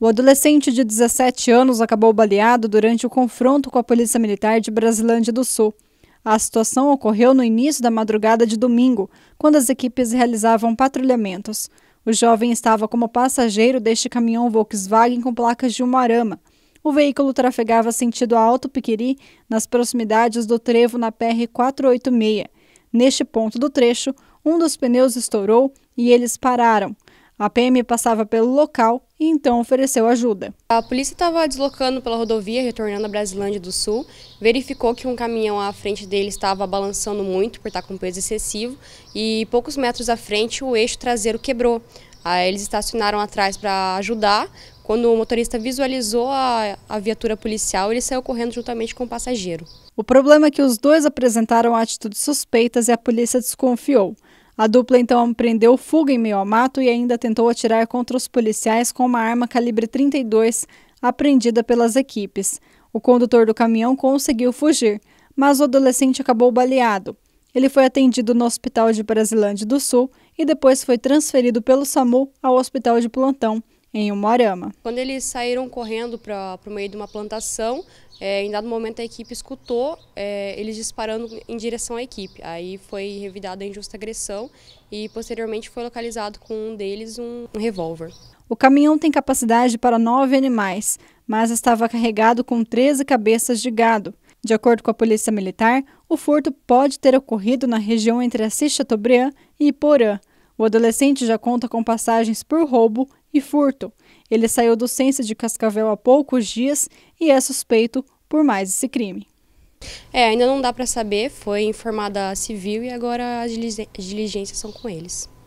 O adolescente de 17 anos acabou baleado durante o confronto com a Polícia Militar de Brasilândia do Sul. A situação ocorreu no início da madrugada de domingo, quando as equipes realizavam patrulhamentos. O jovem estava como passageiro deste caminhão Volkswagen com placas de Umarama. O veículo trafegava sentido a Alto Piquiri, nas proximidades do trevo na PR-486. Neste ponto do trecho, um dos pneus estourou e eles pararam. A PM passava pelo local e então ofereceu ajuda. A polícia estava deslocando pela rodovia, retornando à Brasilândia do Sul, verificou que um caminhão à frente dele estava balançando muito por estar com peso excessivo e poucos metros à frente o eixo traseiro quebrou. Aí ah, eles estacionaram atrás para ajudar. Quando o motorista visualizou a, a viatura policial, ele saiu correndo juntamente com o passageiro. O problema é que os dois apresentaram atitudes suspeitas e a polícia desconfiou. A dupla então prendeu fuga em meio ao mato e ainda tentou atirar contra os policiais com uma arma calibre 32 apreendida pelas equipes. O condutor do caminhão conseguiu fugir, mas o adolescente acabou baleado. Ele foi atendido no Hospital de Brasilândia do Sul e depois foi transferido pelo SAMU ao Hospital de Plantão, em Umuarama. Quando eles saíram correndo para o meio de uma plantação, é, em dado momento a equipe escutou é, eles disparando em direção à equipe. Aí foi revidada a injusta agressão e posteriormente foi localizado com um deles um, um revólver. O caminhão tem capacidade para nove animais, mas estava carregado com 13 cabeças de gado. De acordo com a Polícia Militar, o furto pode ter ocorrido na região entre Assis Chateaubriand e Porã, o adolescente já conta com passagens por roubo e furto. Ele saiu do censo de Cascavel há poucos dias e é suspeito por mais esse crime. É, ainda não dá para saber, foi informada a civil e agora as diligências são com eles.